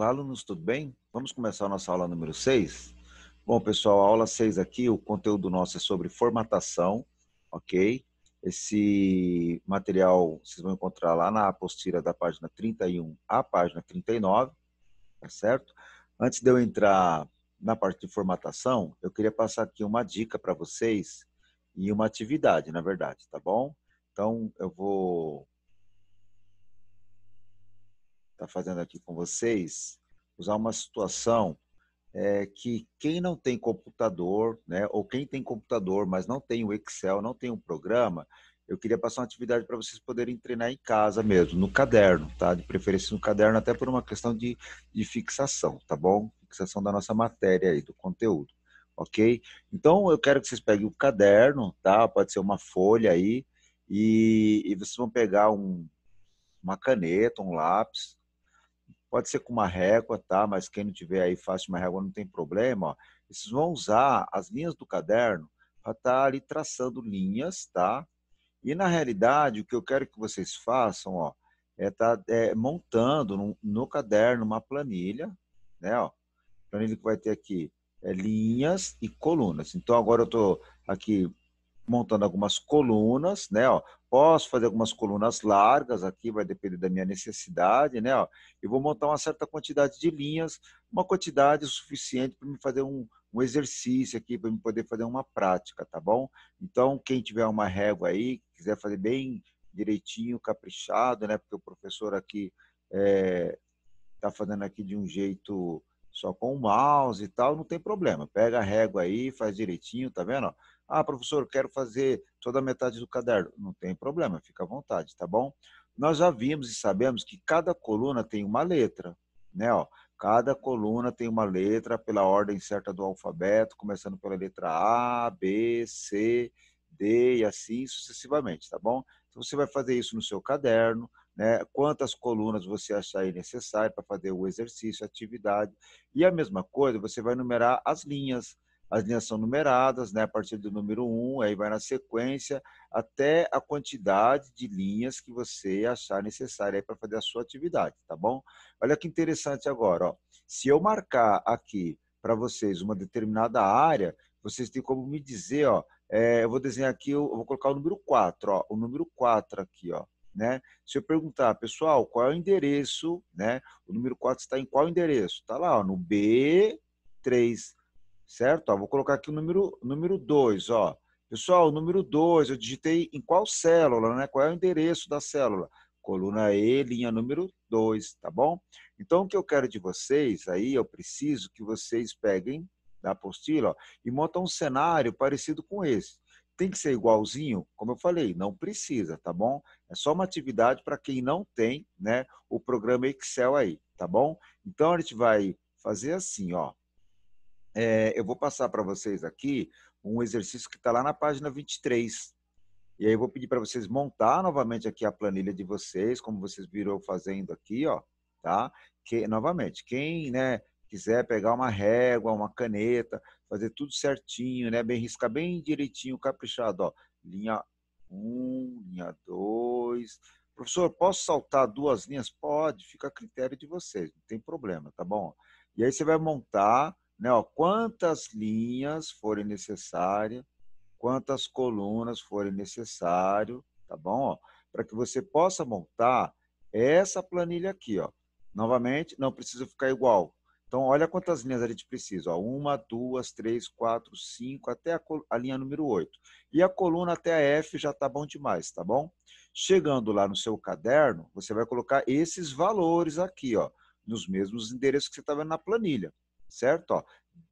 Olá, alunos, tudo bem? Vamos começar a nossa aula número 6? Bom, pessoal, a aula 6 aqui, o conteúdo nosso é sobre formatação, ok? Esse material vocês vão encontrar lá na apostila da página 31 à página 39, tá certo? Antes de eu entrar na parte de formatação, eu queria passar aqui uma dica para vocês e uma atividade, na verdade, tá bom? Então, eu vou está fazendo aqui com vocês, usar uma situação é, que quem não tem computador, né, ou quem tem computador, mas não tem o Excel, não tem um programa, eu queria passar uma atividade para vocês poderem treinar em casa mesmo, no caderno, tá? De preferência no caderno, até por uma questão de, de fixação, tá bom? Fixação da nossa matéria aí, do conteúdo, ok? Então, eu quero que vocês peguem o caderno, tá? Pode ser uma folha aí, e, e vocês vão pegar um, uma caneta, um lápis, Pode ser com uma régua, tá? Mas quem não tiver aí fácil uma régua não tem problema. Ó. Vocês vão usar as linhas do caderno para estar tá ali traçando linhas, tá? E na realidade, o que eu quero que vocês façam, ó, é tá é, montando no, no, caderno uma planilha, né? Ó, planilha que vai ter aqui é, linhas e colunas. Então agora eu estou aqui montando algumas colunas, né? Ó, posso fazer algumas colunas largas aqui, vai depender da minha necessidade, né? Ó, e vou montar uma certa quantidade de linhas, uma quantidade suficiente para me fazer um, um exercício aqui, para me poder fazer uma prática, tá bom? Então, quem tiver uma régua aí, quiser fazer bem direitinho, caprichado, né? Porque o professor aqui está eh, é, fazendo aqui de um jeito só com o mouse e tal, não tem problema. Pega a régua aí, faz direitinho, tá vendo? Ah, professor, quero fazer toda a metade do caderno. Não tem problema, fica à vontade, tá bom? Nós já vimos e sabemos que cada coluna tem uma letra, né? Ó, cada coluna tem uma letra pela ordem certa do alfabeto, começando pela letra A, B, C, D e assim sucessivamente, tá bom? Então, você vai fazer isso no seu caderno, né? quantas colunas você achar necessário para fazer o exercício, a atividade. E a mesma coisa, você vai numerar as linhas. As linhas são numeradas, né? a partir do número 1, um, aí vai na sequência, até a quantidade de linhas que você achar necessária para fazer a sua atividade, tá bom? Olha que interessante agora, ó. se eu marcar aqui para vocês uma determinada área, vocês têm como me dizer, ó, é, eu vou desenhar aqui, eu vou colocar o número 4, ó, o número 4 aqui, ó, né? Se eu perguntar, pessoal, qual é o endereço, né? O número 4 está em qual endereço? Está lá, ó, no B3, certo? Ó, vou colocar aqui o número, número 2, ó. Pessoal, o número 2, eu digitei em qual célula, né? Qual é o endereço da célula? Coluna E, linha número 2, tá bom? Então, o que eu quero de vocês aí, eu preciso que vocês peguem da apostila ó, e montam um cenário parecido com esse. Tem que ser igualzinho? Como eu falei, não precisa, tá bom? É só uma atividade para quem não tem né, o programa Excel aí, tá bom? Então, a gente vai fazer assim, ó. É, eu vou passar para vocês aqui um exercício que está lá na página 23. E aí eu vou pedir para vocês montar novamente aqui a planilha de vocês, como vocês viram fazendo aqui, ó, tá? Que, novamente, quem né, quiser pegar uma régua, uma caneta, fazer tudo certinho, né? Bem riscar bem direitinho, caprichado, ó. Linha 1, um, linha 2. Professor, posso saltar duas linhas? Pode, fica a critério de vocês, não tem problema, tá bom? E aí você vai montar, né, ó, quantas linhas forem necessárias, quantas colunas forem necessário, tá bom? Para que você possa montar essa planilha aqui, ó. Novamente, não precisa ficar igual, então, olha quantas linhas a gente precisa. Ó. Uma, duas, três, quatro, cinco, até a, a linha número 8. E a coluna até a F já está bom demais, tá bom? Chegando lá no seu caderno, você vai colocar esses valores aqui, ó, nos mesmos endereços que você tá estava na planilha, certo? Ó,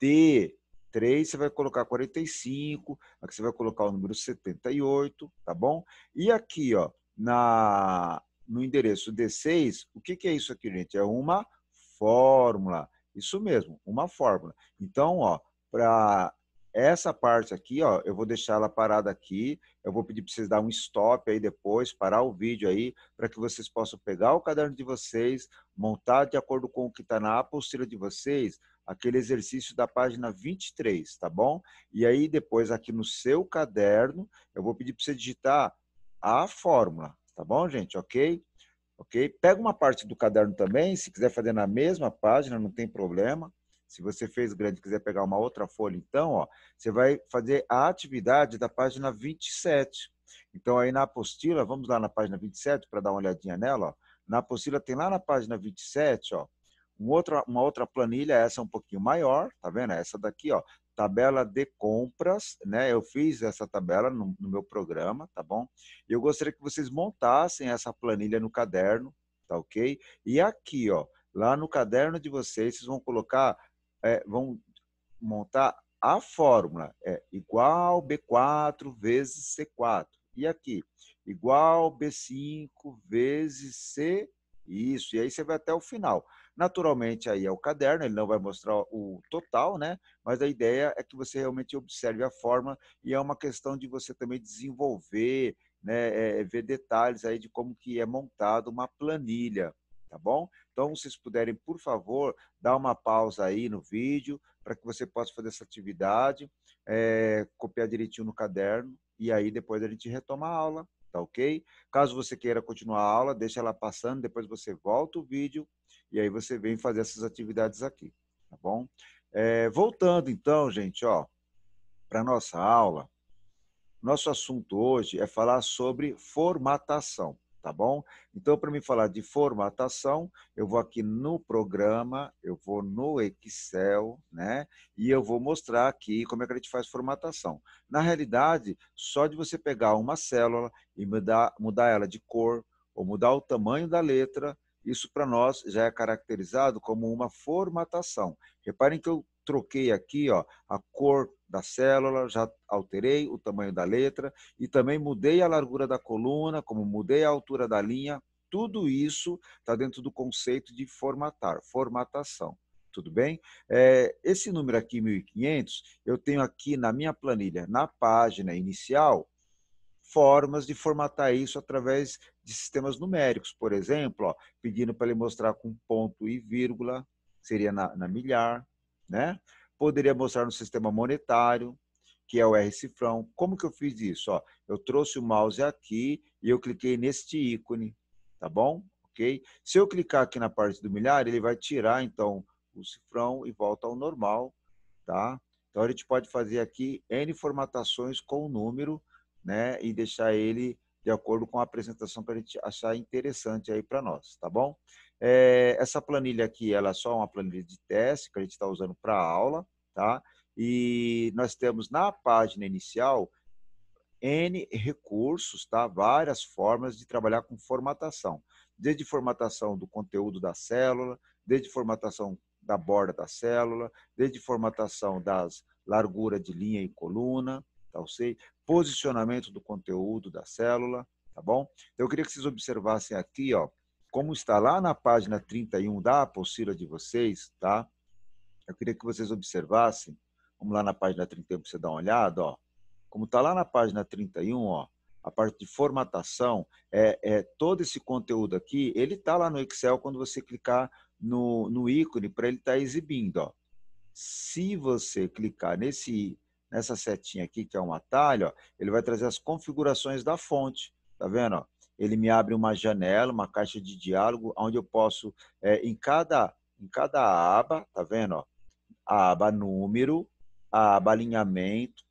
D, 3, você vai colocar 45, aqui você vai colocar o número 78, tá bom? E aqui, ó, na, no endereço D6, o que, que é isso aqui, gente? É uma fórmula. Isso mesmo, uma fórmula. Então, ó, para essa parte aqui, ó, eu vou deixar ela parada aqui. Eu vou pedir para vocês dar um stop aí depois, parar o vídeo aí, para que vocês possam pegar o caderno de vocês, montar de acordo com o que está na apostila de vocês, aquele exercício da página 23, tá bom? E aí depois aqui no seu caderno, eu vou pedir para você digitar a fórmula, tá bom, gente? Ok? ok? Pega uma parte do caderno também, se quiser fazer na mesma página, não tem problema. Se você fez grande e quiser pegar uma outra folha, então, ó, você vai fazer a atividade da página 27. Então, aí na apostila, vamos lá na página 27 para dar uma olhadinha nela. Ó. Na apostila tem lá na página 27, ó, um outra, uma outra planilha, essa um pouquinho maior, tá vendo? É essa daqui, ó, tabela de compras, né? Eu fiz essa tabela no, no meu programa, tá bom? E eu gostaria que vocês montassem essa planilha no caderno, tá ok? E aqui, ó, lá no caderno de vocês, vocês vão colocar, é, vão montar a fórmula, é igual B4 vezes C4. E aqui, igual B5 vezes C, isso. E aí você vai até o final. Naturalmente aí é o caderno, ele não vai mostrar o total, né? Mas a ideia é que você realmente observe a forma e é uma questão de você também desenvolver, né, é, é ver detalhes aí de como que é montado uma planilha, tá bom? Então, se vocês puderem, por favor, dar uma pausa aí no vídeo para que você possa fazer essa atividade, é, copiar direitinho no caderno e aí depois a gente retoma a aula, tá ok? Caso você queira continuar a aula, deixa ela passando, depois você volta o vídeo e aí você vem fazer essas atividades aqui, tá bom? É, voltando então, gente, ó, para nossa aula, nosso assunto hoje é falar sobre formatação, tá bom? Então, para me falar de formatação, eu vou aqui no programa, eu vou no Excel, né? E eu vou mostrar aqui como é que a gente faz formatação. Na realidade, só de você pegar uma célula e mudar, mudar ela de cor, ou mudar o tamanho da letra, isso para nós já é caracterizado como uma formatação. Reparem que eu troquei aqui ó, a cor da célula, já alterei o tamanho da letra e também mudei a largura da coluna, como mudei a altura da linha. Tudo isso está dentro do conceito de formatar, formatação. Tudo bem? É, esse número aqui, 1500, eu tenho aqui na minha planilha, na página inicial, formas de formatar isso através de sistemas numéricos, por exemplo, ó, pedindo para ele mostrar com ponto e vírgula, seria na, na, milhar, né? Poderia mostrar no sistema monetário, que é o R-cifrão. Como que eu fiz isso? Ó, eu trouxe o mouse aqui e eu cliquei neste ícone, tá bom? Ok? Se eu clicar aqui na parte do milhar, ele vai tirar, então, o cifrão e volta ao normal, tá? Então, a gente pode fazer aqui N formatações com o número, né, e deixar ele de acordo com a apresentação para a gente achar interessante aí para nós, tá bom? É, essa planilha aqui, ela é só uma planilha de teste que a gente está usando para aula, tá? E nós temos na página inicial N recursos, tá? Várias formas de trabalhar com formatação. Desde formatação do conteúdo da célula, desde formatação da borda da célula, desde formatação das largura de linha e coluna, tá? Ou posicionamento do conteúdo da célula, tá bom? Então, eu queria que vocês observassem aqui, ó, como está lá na página 31 da apostila de vocês, tá? Eu queria que vocês observassem, vamos lá na página 31 para você dar uma olhada, ó. Como está lá na página 31, ó, a parte de formatação, é, é todo esse conteúdo aqui, ele está lá no Excel quando você clicar no, no ícone para ele estar tá exibindo. Ó. Se você clicar nesse nessa setinha aqui, que é um atalho, ó, ele vai trazer as configurações da fonte. Tá vendo? Ó? Ele me abre uma janela, uma caixa de diálogo, onde eu posso, é, em, cada, em cada aba, tá vendo? Ó, a aba número, a aba alinhamento,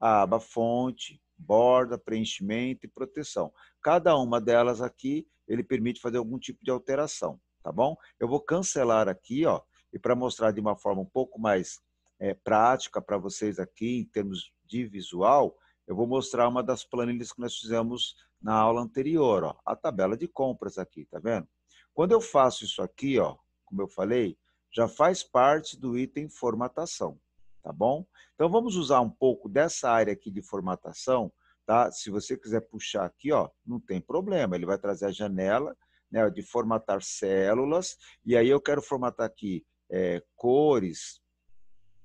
a aba fonte, borda, preenchimento e proteção. Cada uma delas aqui, ele permite fazer algum tipo de alteração, tá bom? Eu vou cancelar aqui, ó, e para mostrar de uma forma um pouco mais é, prática para vocês aqui, em termos de visual, eu vou mostrar uma das planilhas que nós fizemos na aula anterior, ó, a tabela de compras aqui, tá vendo? Quando eu faço isso aqui, ó, como eu falei, já faz parte do item formatação, tá bom? Então vamos usar um pouco dessa área aqui de formatação, tá? Se você quiser puxar aqui, ó, não tem problema, ele vai trazer a janela né, de formatar células, e aí eu quero formatar aqui é, cores,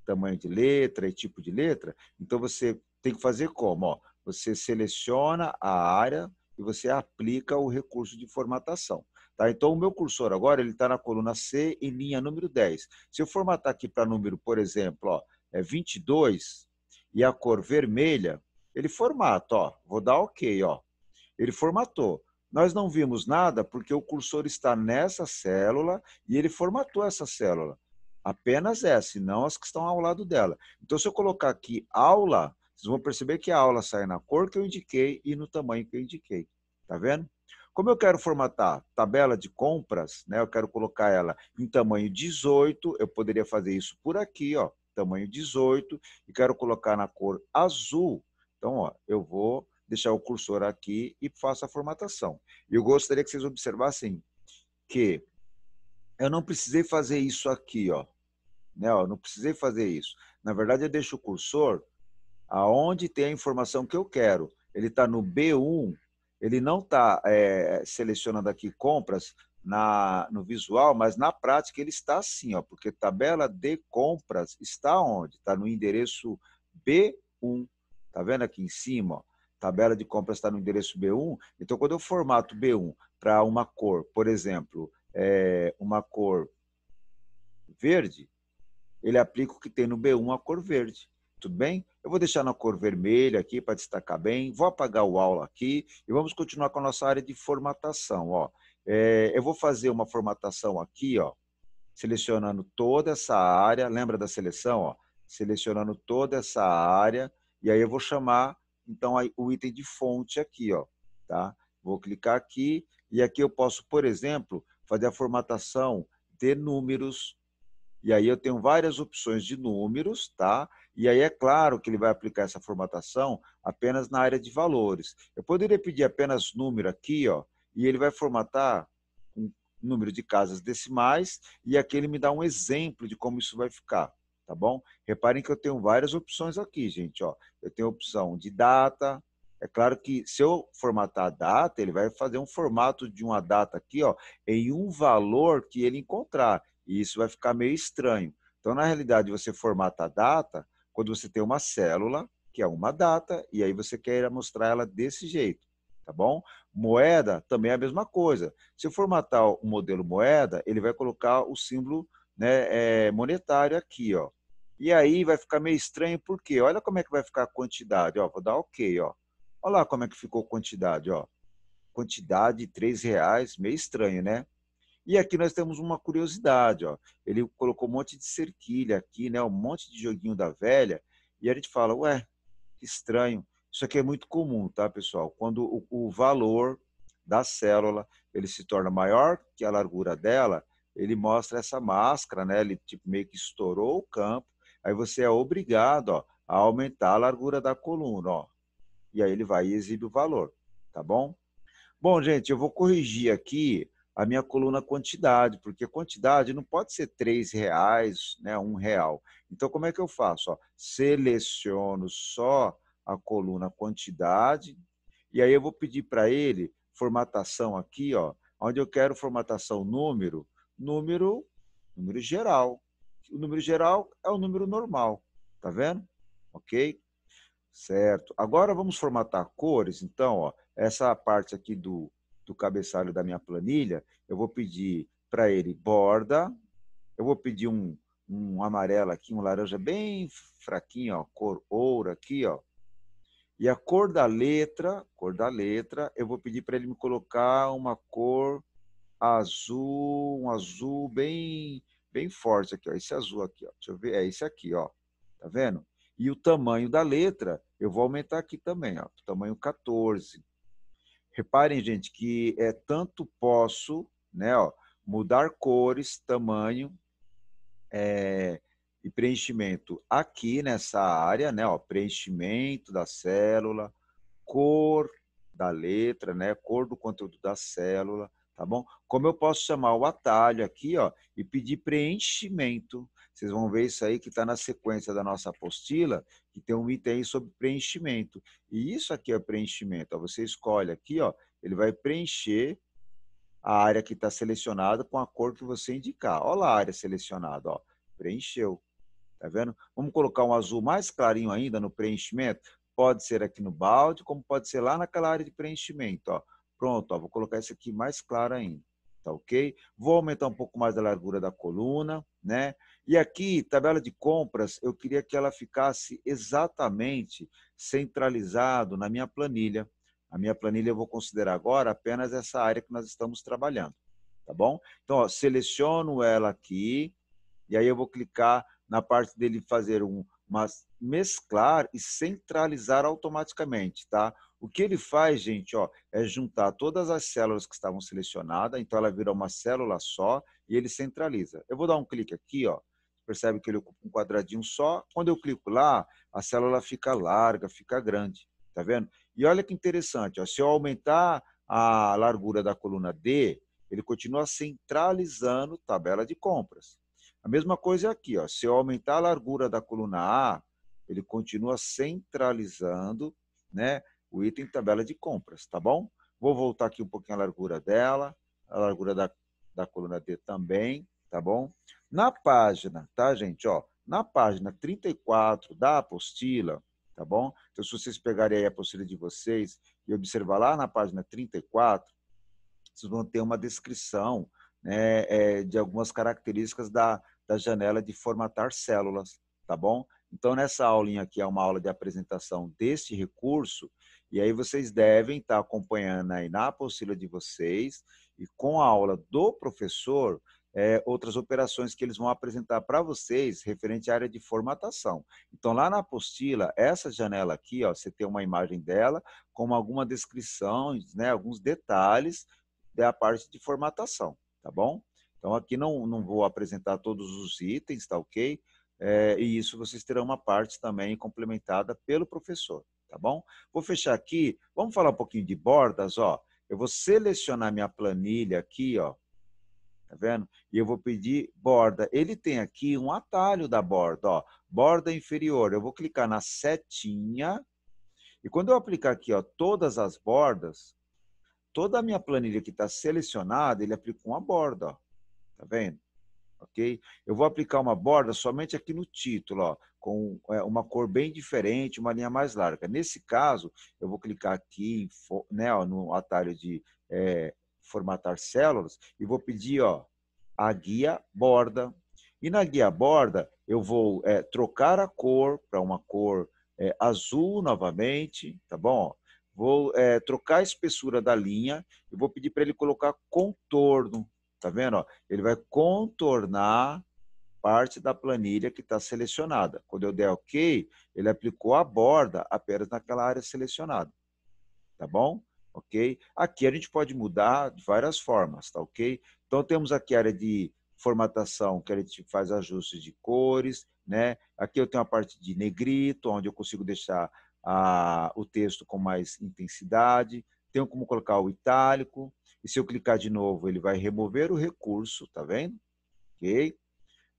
tamanho de letra e tipo de letra. Então você tem que fazer como? Ó, você seleciona a área e você aplica o recurso de formatação. Tá? Então o meu cursor agora ele está na coluna C em linha número 10. Se eu formatar aqui para número, por exemplo, ó, é 22 e a cor vermelha, ele formata, ó, vou dar OK, ó. Ele formatou. Nós não vimos nada porque o cursor está nessa célula e ele formatou essa célula. Apenas essa, e não as que estão ao lado dela. Então, se eu colocar aqui aula, vocês vão perceber que a aula sai na cor que eu indiquei e no tamanho que eu indiquei. Tá vendo? Como eu quero formatar tabela de compras, né, eu quero colocar ela em tamanho 18, eu poderia fazer isso por aqui, ó, tamanho 18, e quero colocar na cor azul. Então, ó, eu vou deixar o cursor aqui e faço a formatação. Eu gostaria que vocês observassem que eu não precisei fazer isso aqui, ó né? Ó, não precisei fazer isso. Na verdade, eu deixo o cursor aonde tem a informação que eu quero. Ele está no B1, ele não está é, selecionando aqui compras na, no visual, mas na prática ele está assim, ó, porque tabela de compras está onde? Está no endereço B1. Tá vendo aqui em cima? Ó, tabela de compras está no endereço B1. Então, quando eu formato B1 para uma cor, por exemplo, é, uma cor verde, ele aplica o que tem no B1 a cor verde. Tudo bem? Eu vou deixar na cor vermelha aqui para destacar bem. Vou apagar o aula aqui e vamos continuar com a nossa área de formatação. Ó. É, eu vou fazer uma formatação aqui, ó, selecionando toda essa área. Lembra da seleção? Ó? Selecionando toda essa área. E aí eu vou chamar, então, o item de fonte aqui. Ó, tá? Vou clicar aqui e aqui eu posso, por exemplo, fazer a formatação de números, e aí eu tenho várias opções de números, tá? E aí é claro que ele vai aplicar essa formatação apenas na área de valores. Eu poderia pedir apenas número aqui, ó, e ele vai formatar um número de casas decimais e aqui ele me dá um exemplo de como isso vai ficar, tá bom? Reparem que eu tenho várias opções aqui, gente, ó. Eu tenho a opção de data, é claro que se eu formatar a data, ele vai fazer um formato de uma data aqui, ó, em um valor que ele encontrar. E isso vai ficar meio estranho. Então, na realidade, você formata a data quando você tem uma célula, que é uma data, e aí você quer mostrar ela desse jeito, tá bom? Moeda também é a mesma coisa. Se eu formatar o modelo moeda, ele vai colocar o símbolo né, é, monetário aqui, ó. E aí vai ficar meio estranho, porque olha como é que vai ficar a quantidade, ó. Vou dar OK, ó. Olha lá como é que ficou a quantidade, ó. Quantidade, 3 reais, meio estranho, né? E aqui nós temos uma curiosidade, ó. Ele colocou um monte de cerquilha aqui, né? Um monte de joguinho da velha. E a gente fala, ué, que estranho. Isso aqui é muito comum, tá, pessoal? Quando o, o valor da célula ele se torna maior que a largura dela, ele mostra essa máscara, né? Ele tipo, meio que estourou o campo. Aí você é obrigado, ó, a aumentar a largura da coluna, ó. E aí ele vai e exibe o valor, tá bom? Bom, gente, eu vou corrigir aqui a minha coluna quantidade, porque quantidade não pode ser três reais, né, um real. Então como é que eu faço? Ó, seleciono só a coluna quantidade e aí eu vou pedir para ele formatação aqui, ó, onde eu quero formatação número, número, número geral. O número geral é o número normal, tá vendo? Ok? Certo. Agora vamos formatar cores, então, ó, essa parte aqui do do cabeçalho da minha planilha, eu vou pedir para ele borda, eu vou pedir um, um amarelo aqui, um laranja bem fraquinho, ó, cor ouro aqui, ó. E a cor da letra, cor da letra, eu vou pedir para ele me colocar uma cor azul, um azul bem bem forte aqui, ó. Esse azul aqui, ó. Deixa eu ver, é esse aqui, ó. Tá vendo? E o tamanho da letra, eu vou aumentar aqui também, ó, tamanho 14. Reparem, gente, que é tanto posso, né, ó, mudar cores, tamanho é, e preenchimento aqui nessa área, né, ó, preenchimento da célula, cor da letra, né, cor do conteúdo da célula, tá bom? Como eu posso chamar o atalho aqui, ó, e pedir preenchimento. Vocês vão ver isso aí que está na sequência da nossa apostila, que tem um item sobre preenchimento. E isso aqui é preenchimento. Ó. Você escolhe aqui, ó, ele vai preencher a área que está selecionada com a cor que você indicar. Olha lá a área selecionada, ó, preencheu. Tá vendo? Vamos colocar um azul mais clarinho ainda no preenchimento. Pode ser aqui no balde, como pode ser lá naquela área de preenchimento. Ó. Pronto, ó, vou colocar esse aqui mais claro ainda. Tá ok? Vou aumentar um pouco mais a largura da coluna, né? E aqui, tabela de compras, eu queria que ela ficasse exatamente centralizado na minha planilha. A minha planilha eu vou considerar agora apenas essa área que nós estamos trabalhando, tá bom? Então, ó, seleciono ela aqui e aí eu vou clicar na parte dele fazer um mas mesclar e centralizar automaticamente, tá? O que ele faz, gente, ó, é juntar todas as células que estavam selecionadas, então ela vira uma célula só e ele centraliza. Eu vou dar um clique aqui, ó, percebe que ele ocupa um quadradinho só. Quando eu clico lá, a célula fica larga, fica grande, tá vendo? E olha que interessante, ó, se eu aumentar a largura da coluna D, ele continua centralizando tabela de compras. A mesma coisa é aqui, ó, se eu aumentar a largura da coluna A, ele continua centralizando né, o item tabela de compras, tá bom? Vou voltar aqui um pouquinho a largura dela, a largura da, da coluna D também, tá bom? Na página, tá, gente? Ó, na página 34 da apostila, tá bom? Então, se vocês pegarem aí a apostila de vocês e observar lá na página 34, vocês vão ter uma descrição né, é, de algumas características da, da janela de formatar células, tá bom? Então, nessa aulinha aqui é uma aula de apresentação deste recurso, e aí vocês devem estar tá acompanhando aí na apostila de vocês, e com a aula do professor, é, outras operações que eles vão apresentar para vocês referente à área de formatação. Então, lá na apostila, essa janela aqui, ó, você tem uma imagem dela com alguma descrição, né, alguns detalhes da parte de formatação, tá bom? Então, aqui não, não vou apresentar todos os itens, tá ok? É, e isso vocês terão uma parte também complementada pelo professor, tá bom? Vou fechar aqui, vamos falar um pouquinho de bordas, ó. Eu vou selecionar minha planilha aqui, ó, tá vendo? E eu vou pedir borda. Ele tem aqui um atalho da borda, ó, borda inferior. Eu vou clicar na setinha e quando eu aplicar aqui, ó, todas as bordas, toda a minha planilha que está selecionada, ele aplica uma borda, ó, tá vendo? Ok? Eu vou aplicar uma borda somente aqui no título, ó, com é, uma cor bem diferente, uma linha mais larga. Nesse caso, eu vou clicar aqui né, ó, no atalho de é, formatar células e vou pedir ó, a guia borda. E na guia borda, eu vou é, trocar a cor para uma cor é, azul novamente, tá bom? Vou é, trocar a espessura da linha e vou pedir para ele colocar contorno, tá vendo? Ó? Ele vai contornar parte da planilha que está selecionada. Quando eu der OK, ele aplicou a borda apenas naquela área selecionada, tá bom? ok? Aqui a gente pode mudar de várias formas, tá ok? Então temos aqui a área de formatação que a gente faz ajustes de cores, né? Aqui eu tenho a parte de negrito, onde eu consigo deixar a, o texto com mais intensidade. Tenho como colocar o itálico. E se eu clicar de novo, ele vai remover o recurso, tá vendo? Ok?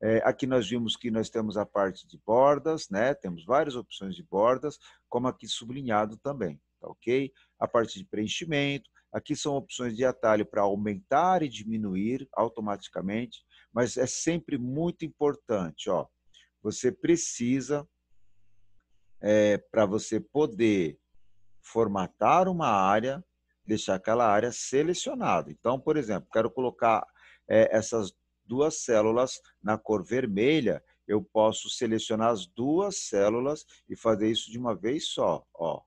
É, aqui nós vimos que nós temos a parte de bordas, né? Temos várias opções de bordas, como aqui sublinhado também tá ok? A parte de preenchimento, aqui são opções de atalho para aumentar e diminuir automaticamente, mas é sempre muito importante, ó. Você precisa, é, para você poder formatar uma área, deixar aquela área selecionada. Então, por exemplo, quero colocar é, essas duas células na cor vermelha, eu posso selecionar as duas células e fazer isso de uma vez só. Ó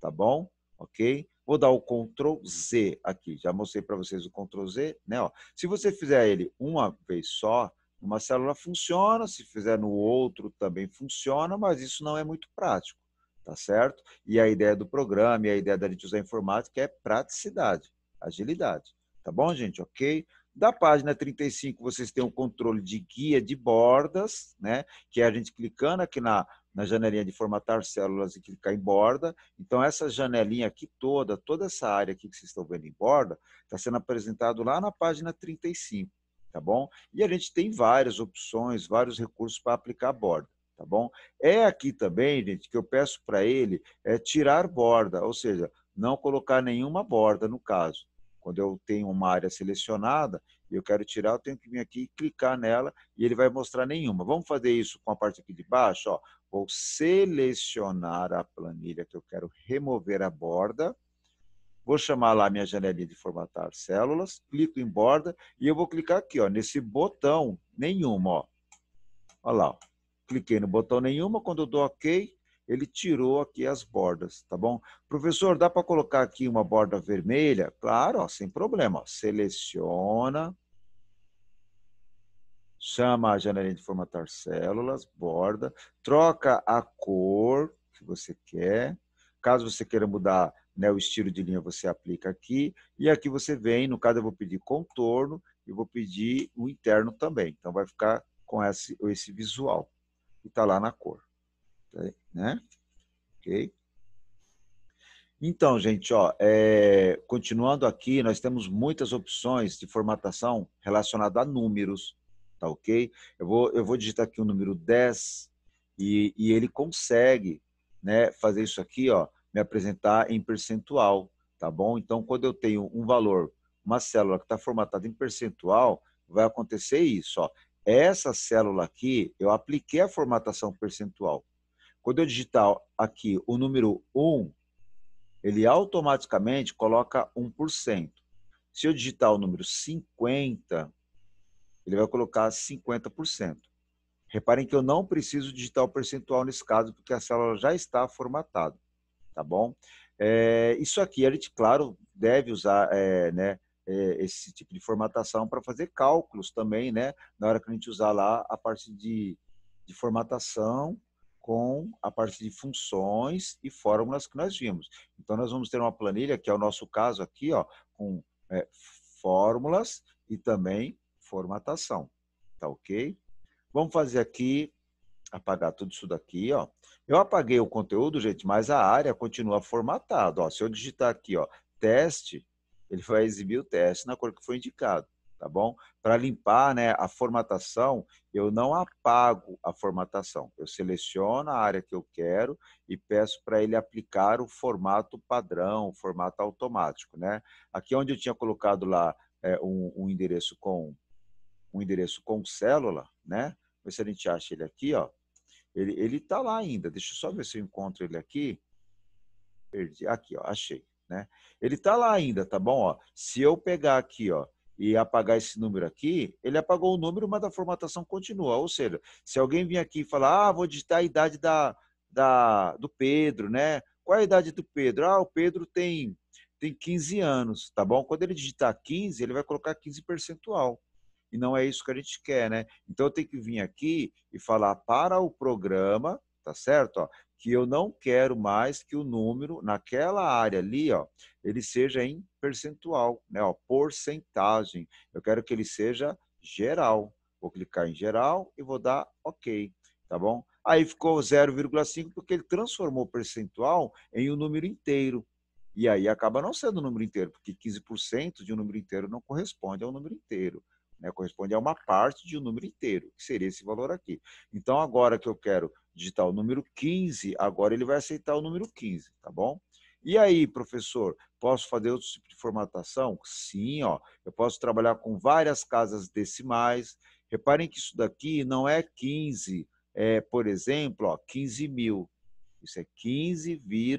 tá bom? Ok? Vou dar o Ctrl Z aqui. Já mostrei para vocês o Ctrl Z, né? Ó, se você fizer ele uma vez só, uma célula funciona, se fizer no outro também funciona, mas isso não é muito prático, tá certo? E a ideia do programa e a ideia da gente usar informática é praticidade, agilidade, tá bom, gente? Ok? Da página 35, vocês têm o um controle de guia de bordas, né? Que é a gente clicando aqui na na janelinha de formatar células e clicar em borda. Então, essa janelinha aqui toda, toda essa área aqui que vocês estão vendo em borda, está sendo apresentado lá na página 35, tá bom? E a gente tem várias opções, vários recursos para aplicar a borda. Tá bom? É aqui também, gente, que eu peço para ele é tirar borda, ou seja, não colocar nenhuma borda no caso. Quando eu tenho uma área selecionada e eu quero tirar, eu tenho que vir aqui e clicar nela e ele vai mostrar nenhuma. Vamos fazer isso com a parte aqui de baixo, ó. Vou selecionar a planilha que eu quero remover a borda. Vou chamar lá minha janelinha de formatar células, clico em borda e eu vou clicar aqui, ó, nesse botão nenhuma, ó. Olha lá, ó. cliquei no botão nenhuma, quando eu dou OK, ele tirou aqui as bordas, tá bom? Professor, dá para colocar aqui uma borda vermelha? Claro, ó, sem problema. Ó. Seleciona, chama a janelinha de formatar células, borda, troca a cor que você quer. Caso você queira mudar né, o estilo de linha, você aplica aqui. E aqui você vem, no caso eu vou pedir contorno e vou pedir o interno também. Então vai ficar com esse, esse visual. E está lá na cor. Tá né? Ok? Então, gente, ó, é, continuando aqui, nós temos muitas opções de formatação relacionada a números, tá ok? Eu vou, eu vou digitar aqui o número 10 e, e ele consegue né, fazer isso aqui, ó, me apresentar em percentual, tá bom? Então, quando eu tenho um valor, uma célula que está formatada em percentual, vai acontecer isso, ó. Essa célula aqui, eu apliquei a formatação percentual. Quando eu digitar aqui o número 1, ele automaticamente coloca 1%. Se eu digitar o número 50, ele vai colocar 50%. Reparem que eu não preciso digitar o percentual nesse caso, porque a célula já está formatada, tá bom? É, isso aqui, a gente, claro, deve usar é, né, é, esse tipo de formatação para fazer cálculos também, né? Na hora que a gente usar lá a parte de, de formatação com a parte de funções e fórmulas que nós vimos. Então, nós vamos ter uma planilha, que é o nosso caso aqui, ó, com é, fórmulas e também formatação, tá ok? Vamos fazer aqui, apagar tudo isso daqui, ó. Eu apaguei o conteúdo, gente, mas a área continua formatada, ó. Se eu digitar aqui, ó, teste, ele vai exibir o teste na cor que foi indicado, tá bom? Para limpar, né, a formatação, eu não apago a formatação. Eu seleciono a área que eu quero e peço para ele aplicar o formato padrão, o formato automático, né? Aqui onde eu tinha colocado lá é, um, um endereço com um endereço com célula, né? Ver se a gente acha ele aqui, ó. Ele, ele tá lá ainda. Deixa eu só ver se eu encontro ele aqui. Perdi. Aqui, ó. Achei, né? Ele tá lá ainda, tá bom? Ó, se eu pegar aqui, ó, e apagar esse número aqui, ele apagou o número, mas a formatação continua. Ou seja, se alguém vir aqui e falar, ah, vou digitar a idade da, da, do Pedro, né? Qual é a idade do Pedro? Ah, o Pedro tem, tem 15 anos, tá bom? Quando ele digitar 15, ele vai colocar 15 percentual e não é isso que a gente quer, né? Então eu tenho que vir aqui e falar para o programa, tá certo? Ó, que eu não quero mais que o número naquela área ali, ó, ele seja em percentual, né? Ó, porcentagem. Eu quero que ele seja geral. Vou clicar em geral e vou dar OK, tá bom? Aí ficou 0,5 porque ele transformou o percentual em um número inteiro. E aí acaba não sendo um número inteiro, porque 15% de um número inteiro não corresponde a um número inteiro né? corresponde a uma parte de um número inteiro, que seria esse valor aqui. Então, agora que eu quero digitar o número 15, agora ele vai aceitar o número 15, tá bom? E aí, professor, posso fazer outro tipo de formatação? Sim, ó, eu posso trabalhar com várias casas decimais. Reparem que isso daqui não é 15, é, por exemplo, ó, 15 mil. Isso é 15,000,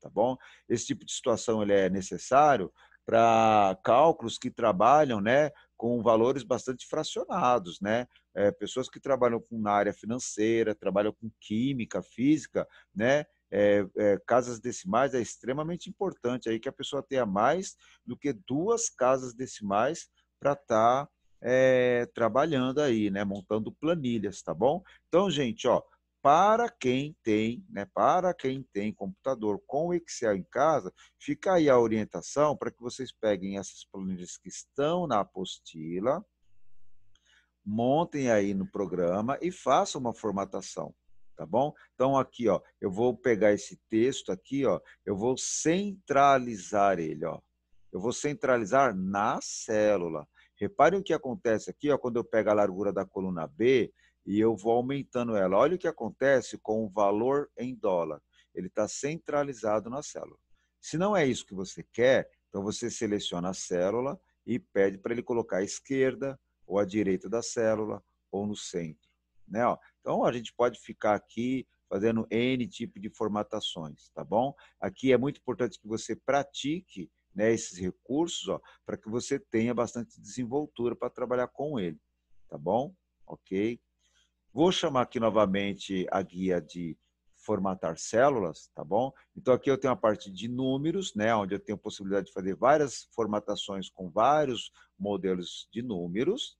tá bom? Esse tipo de situação ele é necessário para cálculos que trabalham né, com valores bastante fracionados, né? É, pessoas que trabalham com, na área financeira, trabalham com química, física, né? É, é, casas decimais é extremamente importante aí que a pessoa tenha mais do que duas casas decimais para estar tá, é, trabalhando aí, né? Montando planilhas, tá bom? Então, gente, ó, para quem tem, né, para quem tem computador com Excel em casa, fica aí a orientação para que vocês peguem essas planilhas que estão na apostila, montem aí no programa e façam uma formatação, tá bom? Então aqui, ó, eu vou pegar esse texto aqui, ó, eu vou centralizar ele, ó. Eu vou centralizar na célula. Reparem o que acontece aqui, ó, quando eu pego a largura da coluna B, e eu vou aumentando ela. Olha o que acontece com o valor em dólar. Ele está centralizado na célula. Se não é isso que você quer, então você seleciona a célula e pede para ele colocar à esquerda ou à direita da célula ou no centro. Né? Então a gente pode ficar aqui fazendo N tipo de formatações, tá bom? Aqui é muito importante que você pratique né, esses recursos para que você tenha bastante desenvoltura para trabalhar com ele, tá bom? Ok? Vou chamar aqui novamente a guia de formatar células, tá bom? Então aqui eu tenho a parte de números, né, onde eu tenho possibilidade de fazer várias formatações com vários modelos de números.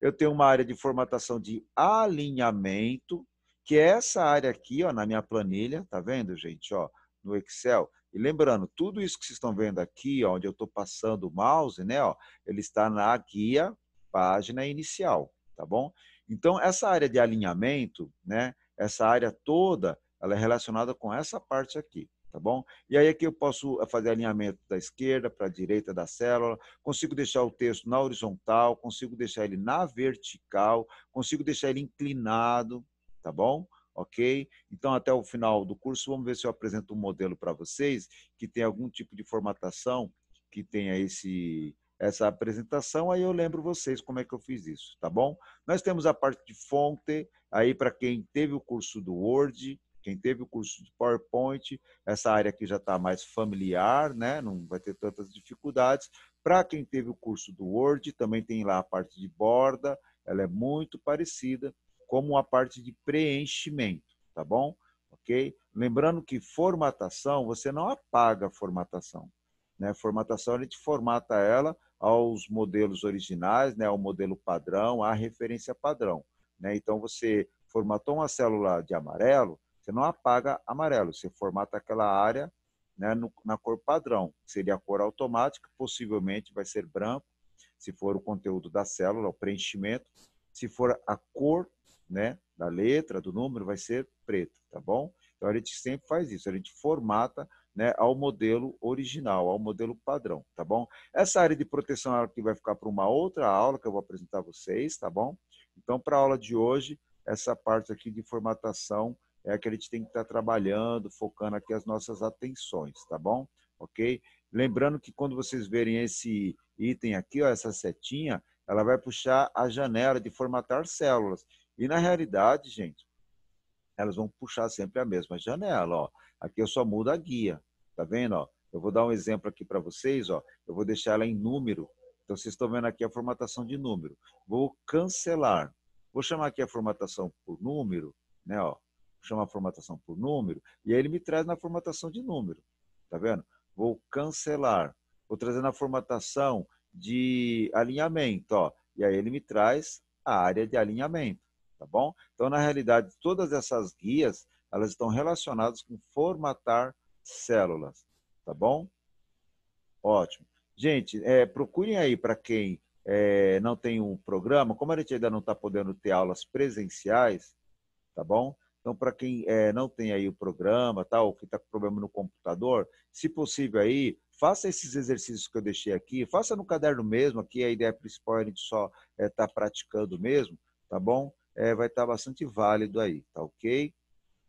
Eu tenho uma área de formatação de alinhamento, que é essa área aqui, ó, na minha planilha, tá vendo, gente, ó, no Excel. E lembrando, tudo isso que vocês estão vendo aqui, ó, onde eu estou passando o mouse, né, ó, ele está na guia, página inicial, tá bom? Então, essa área de alinhamento, né, essa área toda, ela é relacionada com essa parte aqui, tá bom? E aí aqui eu posso eh, fazer alinhamento da esquerda para a direita da célula, consigo deixar o texto na horizontal, consigo deixar ele na vertical, consigo deixar ele inclinado, tá bom? ok? Então, até o final do curso, vamos ver se eu apresento um modelo para vocês que tem algum tipo de formatação que tenha esse, essa apresentação, aí eu lembro vocês como é que eu fiz isso, tá bom? Nós temos a parte de fonte, aí para quem teve o curso do Word, quem teve o curso de PowerPoint, essa área aqui já está mais familiar, né? não vai ter tantas dificuldades. Para quem teve o curso do Word, também tem lá a parte de borda, ela é muito parecida como a parte de preenchimento, tá bom? Ok? Lembrando que formatação, você não apaga a formatação. Né? Formatação, a gente formata ela aos modelos originais, né, ao modelo padrão, à referência padrão. Né? Então, você formatou uma célula de amarelo, você não apaga amarelo, você formata aquela área né, no, na cor padrão, que seria a cor automática, possivelmente vai ser branco, se for o conteúdo da célula, o preenchimento, se for a cor né, da letra, do número, vai ser preto, tá bom? Então a gente sempre faz isso, a gente formata né, ao modelo original, ao modelo padrão, tá bom? Essa área de proteção é que vai ficar para uma outra aula que eu vou apresentar a vocês, tá bom? Então, para a aula de hoje, essa parte aqui de formatação é a que a gente tem que estar tá trabalhando, focando aqui as nossas atenções, tá bom? Ok? Lembrando que quando vocês verem esse item aqui, ó, essa setinha, ela vai puxar a janela de formatar células. E na realidade, gente, elas vão puxar sempre a mesma janela. Ó. Aqui eu só mudo a guia, tá vendo? Ó? Eu vou dar um exemplo aqui para vocês, ó. eu vou deixar ela em número. Então, vocês estão vendo aqui a formatação de número. Vou cancelar. Vou chamar aqui a formatação por número, né? Ó. Chamar a formatação por número, e aí ele me traz na formatação de número. Tá vendo? Vou cancelar. Vou trazer na formatação de alinhamento, ó. E aí ele me traz a área de alinhamento tá bom? Então, na realidade, todas essas guias, elas estão relacionadas com formatar células, tá bom? Ótimo. Gente, é, procurem aí para quem é, não tem um programa, como a gente ainda não está podendo ter aulas presenciais, tá bom? Então, para quem é, não tem aí o programa, tal, tá, ou que está com problema no computador, se possível aí, faça esses exercícios que eu deixei aqui, faça no caderno mesmo, aqui a ideia principal é a gente só estar é, tá praticando mesmo, tá bom? é, vai estar bastante válido aí, tá ok?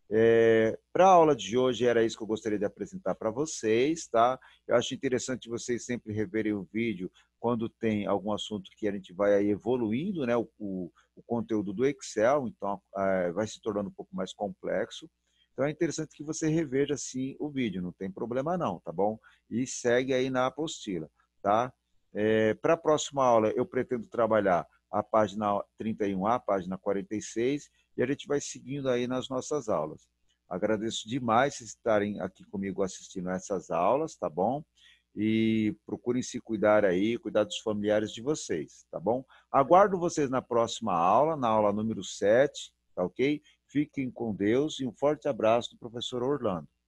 É, para a aula de hoje era isso que eu gostaria de apresentar para vocês, tá? Eu acho interessante vocês sempre reverem o vídeo quando tem algum assunto que a gente vai evoluindo, né? O, o, o conteúdo do Excel, então é, vai se tornando um pouco mais complexo. Então é interessante que você reveja sim o vídeo, não tem problema não, tá bom? E segue aí na apostila, tá? É, para a próxima aula eu pretendo trabalhar a página 31A, página 46, e a gente vai seguindo aí nas nossas aulas. Agradeço demais vocês estarem aqui comigo assistindo a essas aulas, tá bom? E procurem se cuidar aí, cuidar dos familiares de vocês, tá bom? Aguardo vocês na próxima aula, na aula número 7, tá ok? Fiquem com Deus e um forte abraço do professor Orlando.